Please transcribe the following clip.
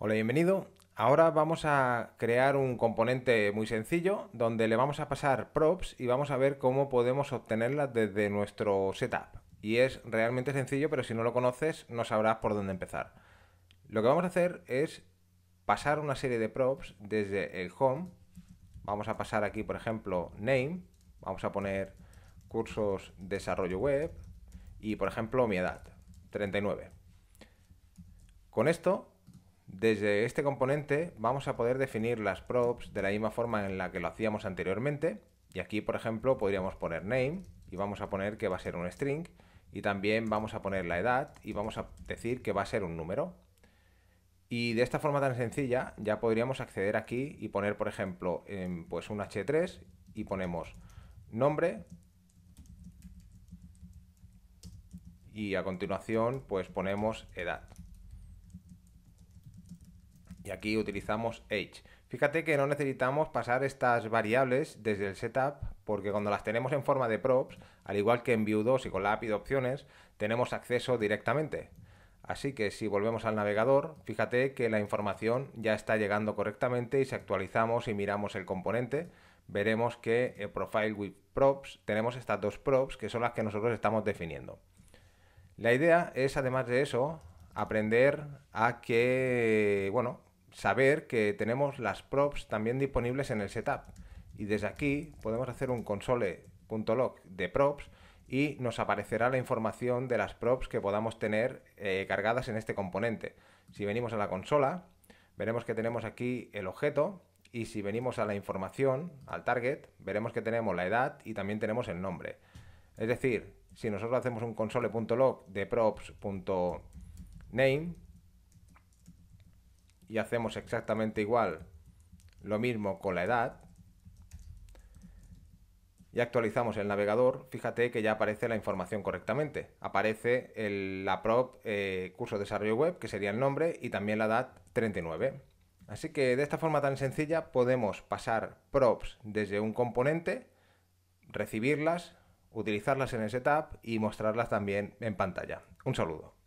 Hola, bienvenido. Ahora vamos a crear un componente muy sencillo donde le vamos a pasar props y vamos a ver cómo podemos obtenerlas desde nuestro setup. Y es realmente sencillo, pero si no lo conoces no sabrás por dónde empezar. Lo que vamos a hacer es pasar una serie de props desde el home. Vamos a pasar aquí, por ejemplo, name. Vamos a poner cursos desarrollo web y, por ejemplo, mi edad, 39. Con esto desde este componente vamos a poder definir las props de la misma forma en la que lo hacíamos anteriormente. Y aquí, por ejemplo, podríamos poner name y vamos a poner que va a ser un string. Y también vamos a poner la edad y vamos a decir que va a ser un número. Y de esta forma tan sencilla ya podríamos acceder aquí y poner, por ejemplo, en, em, pues un H3 y ponemos nombre y a continuación pues ponemos edad y aquí utilizamos age. Fíjate que no necesitamos pasar estas variables desde el setup porque cuando las tenemos en forma de props, al igual que en Vue 2 y con la API de opciones, tenemos acceso directamente. Así que si volvemos al navegador, fíjate que la información ya está llegando correctamente y si actualizamos y miramos el componente, veremos que el eh, Profile with Props tenemos estas dos props que son las que nosotros estamos definiendo. La idea es, además de eso, aprender a que, bueno, saber que tenemos las props también disponibles en el setup. Y desde aquí podemos hacer un console.log de props y nos aparecerá la información de las props que podamos tener eh, cargadas en este componente. Si venimos a la consola, veremos que tenemos aquí el objeto y si venimos a la información, al target, veremos que tenemos la edad y también tenemos el nombre. Es decir, si nosotros hacemos un console.log de props.name, y hacemos exactamente igual lo mismo con la edad y actualizamos el navegador, fíjate que ya aparece la información correctamente. Aparece la prop eh, curso de desarrollo web, que sería el nombre, y también la edad 39. Así que de esta forma tan sencilla podemos pasar props desde un componente, recibirlas, utilizarlas en el setup y mostrarlas también en pantalla. Un saludo.